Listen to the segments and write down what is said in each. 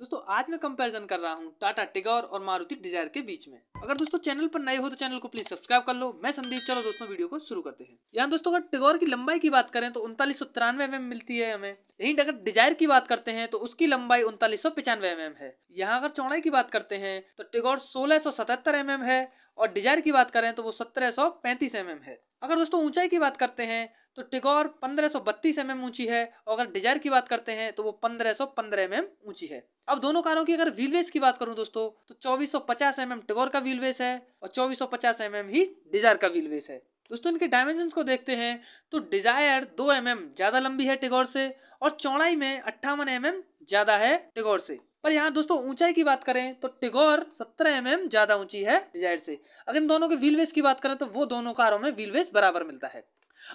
दोस्तों आज मैं कंपैरिजन कर रहा हूँ टाटा टिगोर और मारुति डिजायर के बीच में अगर दोस्तों चैनल पर नए हो तो चैनल को प्लीज सब्सक्राइब कर लो मैं संदीप चलो दोस्तों वीडियो को शुरू करते हैं यहाँ दोस्तों अगर टिगोर की लंबाई की बात करें तो उनतालीस सौ तिरानवे एम mm मिलती है हमें यहीं अगर डिजायर की बात करते हैं तो उसकी लंबाई उनतालीस सौ पचानवे एम mm है यहाँ अगर चौड़ाई की बात करते हैं तो टिगोर सोलह सौ सतहत्तर एम mm है और डिजायर की बात करें तो वो सत्रह सौ पैंतीस एम है अगर दोस्तों ऊंचाई की बात करते हैं तो टिगोर बत्तीस एम ऊंची है और अगर डिजायर की बात करते हैं तो वो पंद्रह एमएम एम ऊंची है अब दोनों कारों की अगर व्हील वेस की बात करूं दोस्तों तो 2450 एम mm टिगोर का व्हील वेस है और 2450 एम mm ही डिजायर का व्हील वेस है दोस्तों इनके डायमेंशन को देखते हैं तो डिजायर दो एम mm ज़्यादा लंबी है टिगोर से और चौड़ाई में अट्ठावन एम mm ज़्यादा है टिगोर से पर यहाँ दोस्तों ऊंचाई की बात करें तो टिगोर 17 एम mm ज़्यादा ऊंची है डिजायर से अगर इन दोनों के व्हील बेस की बात करें तो वो दोनों कारों में व्हील बेस बराबर मिलता है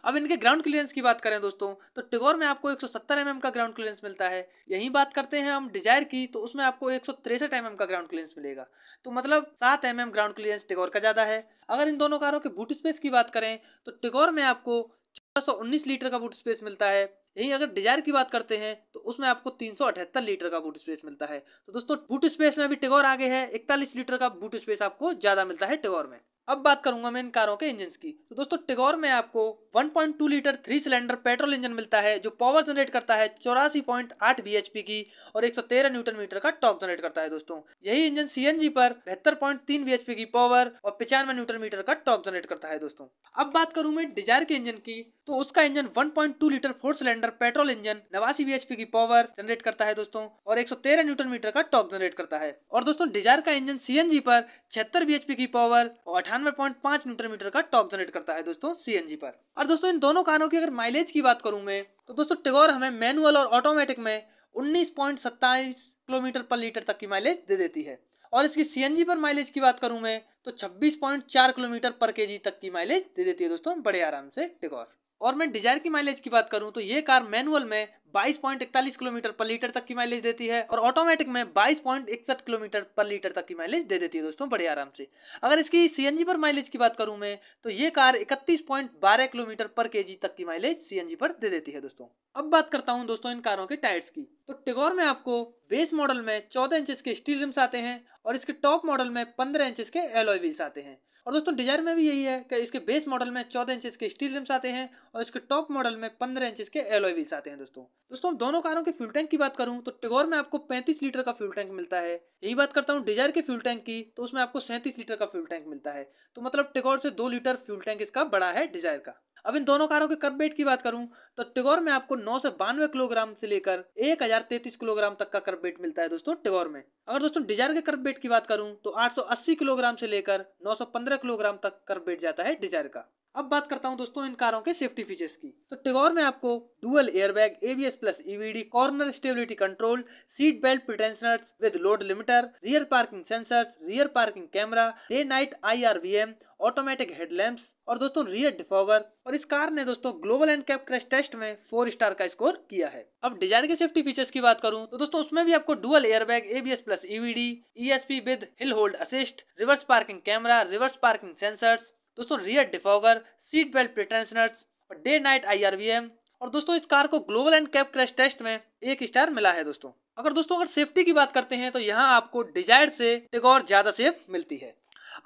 अब इनके ग्राउंड क्लियरेंस की बात करें दोस्तों तो टिगोर में आपको 170 mm का ग्राउंड क्लियरेंस मिलता है यहीं बात करते हैं हम डिजायर की तो उसमें आपको एक सौ mm का ग्राउंड क्लियरेंस मिलेगा तो मतलब सात M mm ground clearance Tigor का ज़्यादा है अगर इन दोनों कारों के बूट स्पेस की बात करें तो टिगोर में आपको चौदह लीटर का बूट स्पेस मिलता है यहीं अगर डिजायर की बात करते हैं तो उसमें आपको तीन लीटर का बूट स्पेस मिलता है तो दोस्तों बूट स्पेस में अभी टेगोर आगे है इकतालीस लीटर का बूट स्पेस आपको ज़्यादा मिलता है टेगोर में अब बात करूंगा मैं इन कारों के इंजन की तो दोस्तों टिगोर में आपको 1.2 litre three cylinder petrol engine मिलता है जो पावर जनरेट करता है चौरासी पॉइंट आठ बी एच पी की और 113 न्यूटन मीटर का टॉक जनरेट करता है दोस्तों यही इंजन सीएनजी पर बेहतर पॉइंट की पावर और पचानवे न्यूटन मीटर का टॉक जनरेट करता है दोस्तों अब बात करूं मैं डिजायर के इंजन की तो उसका engine 1.2 litre four cylinder petrol engine नवासी बी की पावर जनरेट करता है दोस्तों और 113 न्यूटन मीटर का टॉक जनरेट करता है और दोस्तों डिजायर का इंजन सीएनजी पर छिहत्तर बी की पावर और अठारह इक्यानवे पॉइंट पांच न्यूटन मीटर का टॉक जनरेट करता है दोस्तों सीएनजी पर और दोस्तों इन दोनों कानों की अगर माइलेज की बात करूं मैं तो दोस्तों टिगोर हमें मैनुअल और ऑटोमेटिक में उन्नीस किलोमीटर पर लीटर तक की माइलेज दे देती है और इसकी सीएनजी पर माइलेज की बात करूं मैं तो 26.4 किलोमीटर पर के तक की माइलेज दे देती है दोस्तों बड़े आराम से टिकॉर और मैं डिजायर की माइलेज की बात करूं तो ये कार मैनुअल में 22.41 किलोमीटर पर लीटर तक की माइलेज देती है और ऑटोमेटिक में 22.61 किलोमीटर पर लीटर तक की माइलेज दे देती है दोस्तों बड़े आराम से अगर इसकी सी पर माइलेज की बात करूं मैं तो ये कार 31.12 किलोमीटर पर के तक की माइलेज सी पर दे देती है दोस्तों अब बात करता हूं दोस्तों इन कारों के टायर्स की तो टिगोर में आपको बेस मॉडल में चौदह इंचेस के स्टील रिम्स आते हैं और इसके टॉप मॉडल में पंद्रह इंचेस के एलॉय व्हील्स आते हैं और दोस्तों डिजायर में भी यही है कि इसके बेस मॉडल में 14 इंचेस के स्टील रिम्स आते हैं और इसके टॉप मॉडल में 15 इंचेस के एलॉय व्हील्स आते हैं दोस्तों दोस्तों दोनों कारों के फ्यूल टैंक की बात करूं तो टेगोर में आपको 35 लीटर का फ्यूल टैंक मिलता है यही बात करता हूं डिजायर के फ्यूल टैंक की तो उसमें आपको 37 लीटर का फ्यूल टैंक मिलता है तो मतलब टेगोर से दो लीटर फ्यूल टैंक इसका बड़ा है डिजायर का अब इन दोनों कारों के कप वेट की बात करूं तो टेगोर में आपको नौ से बानवे किलोग्राम से लेकर एक हजार तैतीस किलोग्राम तक का कर्ब वेट मिलता है दोस्तों टेगोर में अगर दोस्तों डिजायर के कर्ब वेट की बात करूं तो 880 किलोग्राम से लेकर 915 किलोग्राम तक कर्ब वेट जाता है डिजायर का अब बात करता हूं दोस्तों इन कारों के सेफ्टी फीचर्स की तो टिगोर में आपको dual airbag ABS plus EBD corner stability control seat belt pretensioners with load limiter rear parking sensors rear parking camera day night IRVM automatic headlamps और दोस्तों रियर डिफॉगर और इस कार ने दोस्तों Global NCAP crash test में four star का score किया है अब डिजाइन के सेफ्टी फीचर्स की बात करूं तो दोस्तों उसमें भी आपको dual airbag ABS plus EBD ESP with hill hold assist reverse parking camera reverse parking sensors दोस्तों rear defogger seat belt pretensioners और डे नाइट आईआरवीएम और दोस्तों इस कार को Global NCAP crash test में एक स्टार मिला है दोस्तों अगर दोस्तों अगर सेफ्टी की बात करते हैं तो यहाँ आपको डिजायर से टिगोर ज़्यादा सेफ मिलती है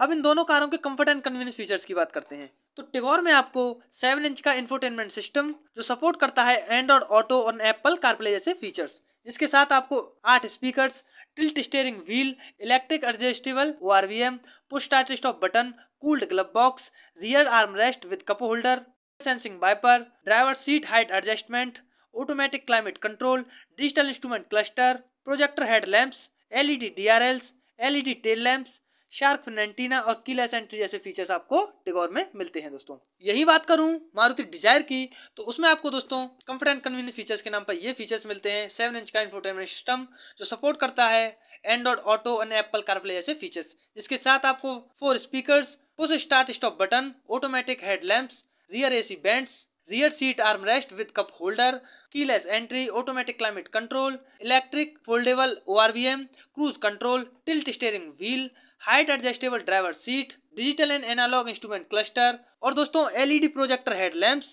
अब इन दोनों कारों के कंफर्ट एंड कन्वीनियंस फीचर्स की बात करते हैं तो टिगोर में आपको सेवन इंच का इंफोटेनमेंट सिस्टम जो सपोर्ट करता है एंड्रॉयड ऑटो और एप्पल कारप्ले जैसे फीचर्स जिसके साथ आपको आठ speakers tilt steering wheel electric adjustable O R V M push टाइट stop button cooled glove box rear arm rest with cup holder sensing wiper driver seat height adjustment automatic climate control digital instrument cluster projector head lamps LED DRLs LED tail lamps shark antenna और keyless entry जैसे features आपको टिगोर में मिलते हैं दोस्तों यही बात करूं मारुति डिजायर की तो उसमें आपको दोस्तों कंफर्ट एंड कन्वीनियंट फीचर्स के नाम पर ये फीचर्स मिलते हैं सेवन इंच का इन्फोटेनमेंट सिस्टम जो सपोर्ट करता है एंड्रॉड ऑटो और एप्पल कारप्ले जैसे फीचर्स जिसके साथ आपको four speaker push start stop button automatic headlamps rear AC vents rear seat arm rest with cup holder keyless entry automatic climate control electric foldable O cruise control tilt steering wheel height adjustable driver seat digital and analogue instrument cluster और दोस्तों LED projector head lamps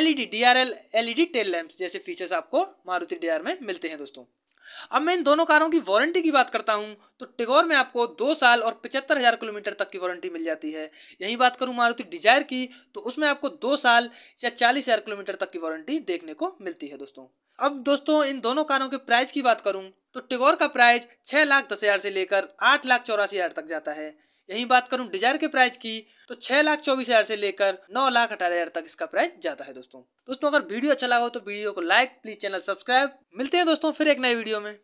LED DRL LED tail lamps जैसे features आपको Maruti D R में मिलते हैं दोस्तों अब मैं इन दोनों कारों की वारंटी की बात करता हूँ तो टिगोर में आपको दो साल और पचहत्तर हज़ार किलोमीटर तक की वारंटी मिल जाती है यही बात करूँ मारुति डिजायर की तो उसमें आपको दो साल या चालीस हज़ार किलोमीटर तक की वारंटी देखने को मिलती है दोस्तों अब दोस्तों इन दोनों कारों के प्राइस की बात करूँ तो टिगोर का प्राइस छः लाख दस हज़ार से लेकर आठ लाख चौरासी हज़ार तक जाता है यही बात करूँ डिजायर के प्राइस की तो छह लाख चौबीस हजार से लेकर नौ लाख अठारह हजार तक इसका प्राइस जाता है दोस्तों दोस्तों अगर वीडियो अच्छा लगा हो तो वीडियो को लाइक प्लीज चैनल सब्सक्राइब मिलते हैं दोस्तों फिर एक नए वीडियो में